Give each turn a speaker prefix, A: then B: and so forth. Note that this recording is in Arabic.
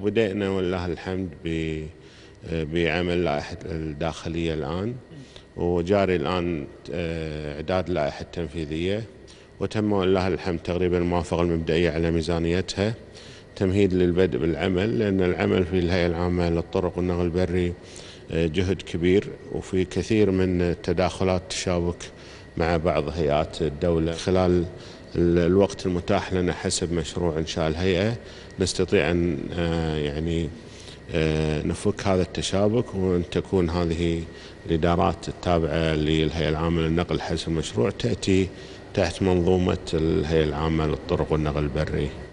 A: وبدأنا والله الحمد بعمل لائحة الداخلية الآن وجاري الآن آه، إعداد لائحة تنفيذية وتم والله الحمد تقريبا الموافقة المبدئية على ميزانيتها تمهيد للبدء بالعمل لأن العمل في الهيئة العامة للطرق والنقل البري آه، جهد كبير وفي كثير من التداخلات تشابك مع بعض هيئات الدولة خلال الوقت المتاح لنا حسب مشروع إنشاء الهيئة نستطيع أن آه، يعني آه، نفك هذا التشابك وأن تكون هذه الإدارات التابعة للهيئة العامة للنقل حسب المشروع تأتي تحت منظومة الهيئة العامة للطرق والنقل البري